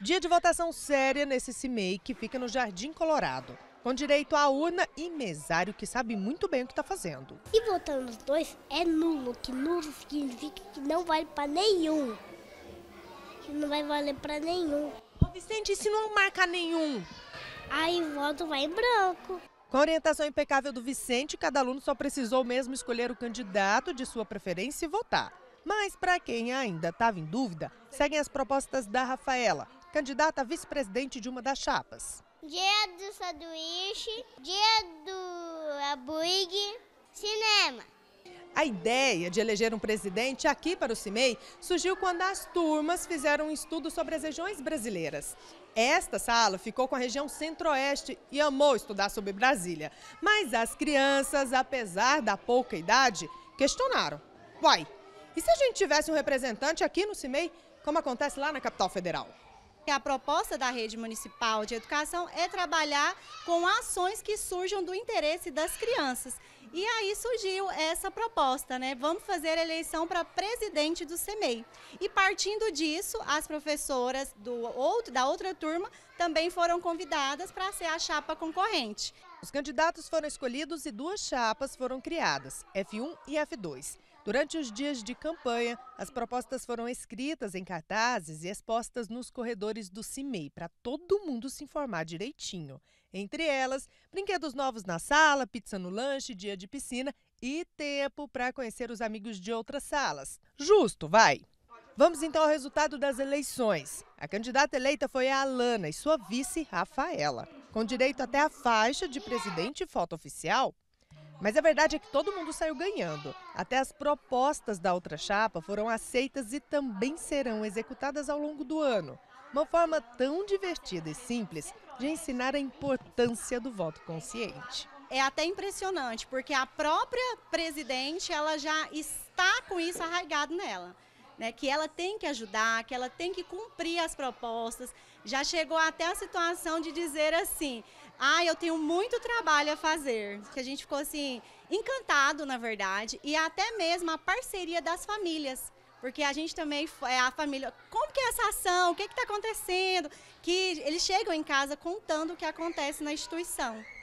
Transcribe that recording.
Dia de votação séria nesse CIMEI, que fica no Jardim Colorado. Com direito à urna e mesário que sabe muito bem o que está fazendo. E votar nos dois é nulo, que nulo significa que não vale para nenhum. Que não vai valer para nenhum. Ô Vicente, e se não marcar nenhum? Aí o voto vai em branco. Com a orientação impecável do Vicente, cada aluno só precisou mesmo escolher o candidato de sua preferência e votar. Mas para quem ainda estava em dúvida, seguem as propostas da Rafaela, candidata a vice-presidente de uma das chapas. Dia do sanduíche, dia do abuig, cinema. A ideia de eleger um presidente aqui para o CIMEI surgiu quando as turmas fizeram um estudo sobre as regiões brasileiras. Esta sala ficou com a região centro-oeste e amou estudar sobre Brasília. Mas as crianças, apesar da pouca idade, questionaram. Uai, e se a gente tivesse um representante aqui no CIMEI, como acontece lá na capital federal? que a proposta da rede municipal de educação é trabalhar com ações que surjam do interesse das crianças. E aí surgiu essa proposta, né? Vamos fazer a eleição para presidente do CEMEI. E partindo disso, as professoras do outro, da outra turma também foram convidadas para ser a chapa concorrente. Os candidatos foram escolhidos e duas chapas foram criadas, F1 e F2. Durante os dias de campanha, as propostas foram escritas em cartazes e expostas nos corredores do CIMEI para todo mundo se informar direitinho. Entre elas, brinquedos novos na sala, pizza no lanche, dia de piscina e tempo para conhecer os amigos de outras salas. Justo, vai! Vamos então ao resultado das eleições. A candidata eleita foi a Alana e sua vice, Rafaela, com direito até a faixa de presidente e foto oficial. Mas a verdade é que todo mundo saiu ganhando. Até as propostas da outra chapa foram aceitas e também serão executadas ao longo do ano. Uma forma tão divertida e simples de ensinar a importância do voto consciente é até impressionante, porque a própria presidente ela já está com isso arraigado nela né, que ela tem que ajudar, que ela tem que cumprir as propostas. Já chegou até a situação de dizer assim: ah, eu tenho muito trabalho a fazer. Que a gente ficou assim, encantado, na verdade, e até mesmo a parceria das famílias. Porque a gente também, é a família, como que é essa ação? O que é está acontecendo? Que eles chegam em casa contando o que acontece na instituição.